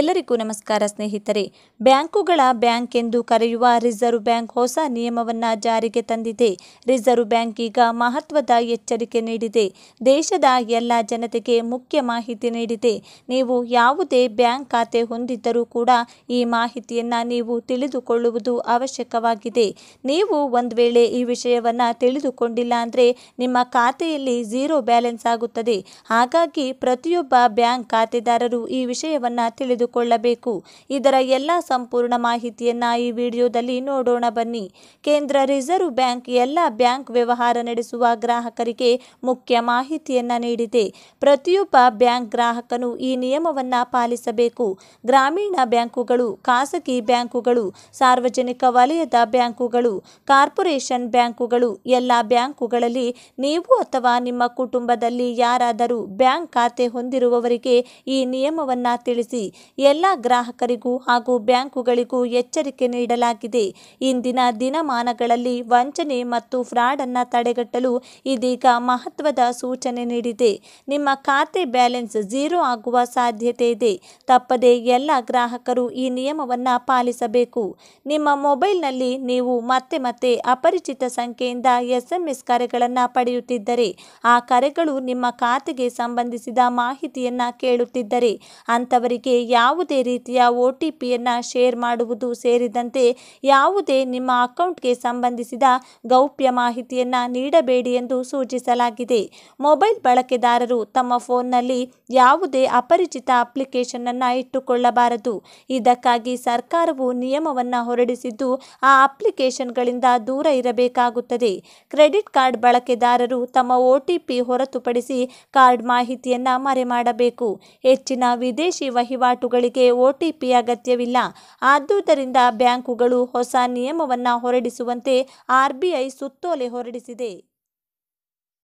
ಎಲ್ಲರಿಗೂ ನಮಸ್ಕಾರ ಸ್ನೇಹಿತರೆ ಬ್ಯಾಂಕುಗಳ ಬ್ಯಾಂಕ್ ಎಂದು ಕರೆಯುವ ರಿಸರ್ವ್ ಬ್ಯಾಂಕ್ ಹೊಸ ನಿಯಮವನ್ನು ಜಾರಿಗೆ ತಂದಿದೆ ರಿಸರ್ವ್ ಬ್ಯಾಂಕ್ ಈಗ ಮಹತ್ವದ ಎಚ್ಚರಿಕೆ ನೀಡಿದೆ ದೇಶದ ಎಲ್ಲ ಜನತೆಗೆ ಮುಖ್ಯ ಮಾಹಿತಿ ನೀಡಿದೆ ನೀವು ಯಾವುದೇ ಬ್ಯಾಂಕ್ ಖಾತೆ ಹೊಂದಿದ್ದರೂ ಕೂಡ ಈ ಮಾಹಿತಿಯನ್ನು ನೀವು ತಿಳಿದುಕೊಳ್ಳುವುದು ಅವಶ್ಯಕವಾಗಿದೆ ನೀವು ಒಂದು ವೇಳೆ ಈ ವಿಷಯವನ್ನು ತಿಳಿದುಕೊಂಡಿಲ್ಲ ಅಂದರೆ ನಿಮ್ಮ ಖಾತೆಯಲ್ಲಿ ಝೀರೋ ಬ್ಯಾಲೆನ್ಸ್ ಆಗುತ್ತದೆ ಹಾಗಾಗಿ ಪ್ರತಿಯೊಬ್ಬ ಬ್ಯಾಂಕ್ ಖಾತೆದಾರರು ಈ ವಿಷಯವನ್ನು ತಿಳಿದು ಕೊಳ್ಳಬೇಕು ಇದರ ಎಲ್ಲ ಸಂಪೂರ್ಣ ಮಾಹಿತಿಯನ್ನು ಈ ವಿಡಿಯೋದಲ್ಲಿ ನೋಡೋಣ ಬನ್ನಿ ಕೇಂದ್ರ ರಿಸರ್ವ್ ಬ್ಯಾಂಕ್ ಎಲ್ಲ ಬ್ಯಾಂಕ್ ವ್ಯವಹಾರ ನಡೆಸುವ ಗ್ರಾಹಕರಿಗೆ ಮುಖ್ಯ ಮಾಹಿತಿಯನ್ನ ನೀಡಿದೆ ಪ್ರತಿಯೊಬ್ಬ ಬ್ಯಾಂಕ್ ಗ್ರಾಹಕನು ಈ ನಿಯಮವನ್ನ ಪಾಲಿಸಬೇಕು ಗ್ರಾಮೀಣ ಬ್ಯಾಂಕುಗಳು ಖಾಸಗಿ ಬ್ಯಾಂಕುಗಳು ಸಾರ್ವಜನಿಕ ವಲಯದ ಬ್ಯಾಂಕುಗಳು ಕಾರ್ಪೊರೇಷನ್ ಬ್ಯಾಂಕುಗಳು ಎಲ್ಲ ಬ್ಯಾಂಕುಗಳಲ್ಲಿ ನೀವು ಅಥವಾ ನಿಮ್ಮ ಕುಟುಂಬದಲ್ಲಿ ಯಾರಾದರೂ ಬ್ಯಾಂಕ್ ಖಾತೆ ಹೊಂದಿರುವವರಿಗೆ ಈ ನಿಯಮವನ್ನ ತಿಳಿಸಿ ಎಲ್ಲ ಗ್ರಾಹಕರಿಗೂ ಹಾಗೂ ಬ್ಯಾಂಕುಗಳಿಗೂ ಎಚ್ಚರಿಕೆ ನೀಡಲಾಗಿದೆ ಇಂದಿನ ದಿನಮಾನಗಳಲ್ಲಿ ವಂಚನೆ ಮತ್ತು ಫ್ರಾಡನ್ನು ತಡೆಗಟ್ಟಲು ಇದೀಗ ಮಹತ್ವದ ಸೂಚನೆ ನೀಡಿದೆ ನಿಮ್ಮ ಖಾತೆ ಬ್ಯಾಲೆನ್ಸ್ ಜೀರೋ ಆಗುವ ಸಾಧ್ಯತೆ ಇದೆ ತಪ್ಪದೆ ಎಲ್ಲ ಗ್ರಾಹಕರು ಈ ನಿಯಮವನ್ನು ಪಾಲಿಸಬೇಕು ನಿಮ್ಮ ಮೊಬೈಲ್ನಲ್ಲಿ ನೀವು ಮತ್ತೆ ಮತ್ತೆ ಅಪರಿಚಿತ ಸಂಖ್ಯೆಯಿಂದ ಎಸ್ಎಂಎಸ್ ಕರೆಗಳನ್ನು ಪಡೆಯುತ್ತಿದ್ದರೆ ಆ ಕರೆಗಳು ನಿಮ್ಮ ಖಾತೆಗೆ ಸಂಬಂಧಿಸಿದ ಮಾಹಿತಿಯನ್ನು ಕೇಳುತ್ತಿದ್ದರೆ ಅಂಥವರಿಗೆ ಯಾವ ಯಾವುದೇ ರೀತಿಯ ಒ ಟಿ ಪಿಯನ್ನು ಶೇರ್ ಮಾಡುವುದು ಸೇರಿದಂತೆ ಯಾವುದೇ ನಿಮ್ಮ ಅಕೌಂಟ್ಗೆ ಸಂಬಂಧಿಸಿದ ಗೌಪ್ಯ ಮಾಹಿತಿಯನ್ನು ನೀಡಬೇಡಿ ಎಂದು ಸೂಚಿಸಲಾಗಿದೆ ಮೊಬೈಲ್ ಬಳಕೆದಾರರು ತಮ್ಮ ಫೋನ್ನಲ್ಲಿ ಯಾವುದೇ ಅಪರಿಚಿತ ಅಪ್ಲಿಕೇಶನ್ ಅನ್ನ ಇಟ್ಟುಕೊಳ್ಳಬಾರದು ಇದಕ್ಕಾಗಿ ಸರ್ಕಾರವು ನಿಯಮವನ್ನು ಹೊರಡಿಸಿದ್ದು ಆ ಅಪ್ಲಿಕೇಶನ್ಗಳಿಂದ ದೂರ ಇರಬೇಕಾಗುತ್ತದೆ ಕ್ರೆಡಿಟ್ ಕಾರ್ಡ್ ಬಳಕೆದಾರರು ತಮ್ಮ ಒ ಹೊರತುಪಡಿಸಿ ಕಾರ್ಡ್ ಮಾಹಿತಿಯನ್ನು ಮರೆಮಾಡಬೇಕು ಹೆಚ್ಚಿನ ವಿದೇಶಿ ವಹಿವಾಟು ಬ್ಯಾಂಕುಗಳಿಗೆ ಒಟಿಪಿ ಅಗತ್ಯವಿಲ್ಲ ಆದುದರಿಂದ ಬ್ಯಾಂಕುಗಳು ಹೊಸ ನಿಯಮವನ್ನು ಹೊರಡಿಸುವಂತೆ ಆರ್ಬಿಐ ಸುತ್ತೋಲೆ ಹೊರಡಿಸಿದೆ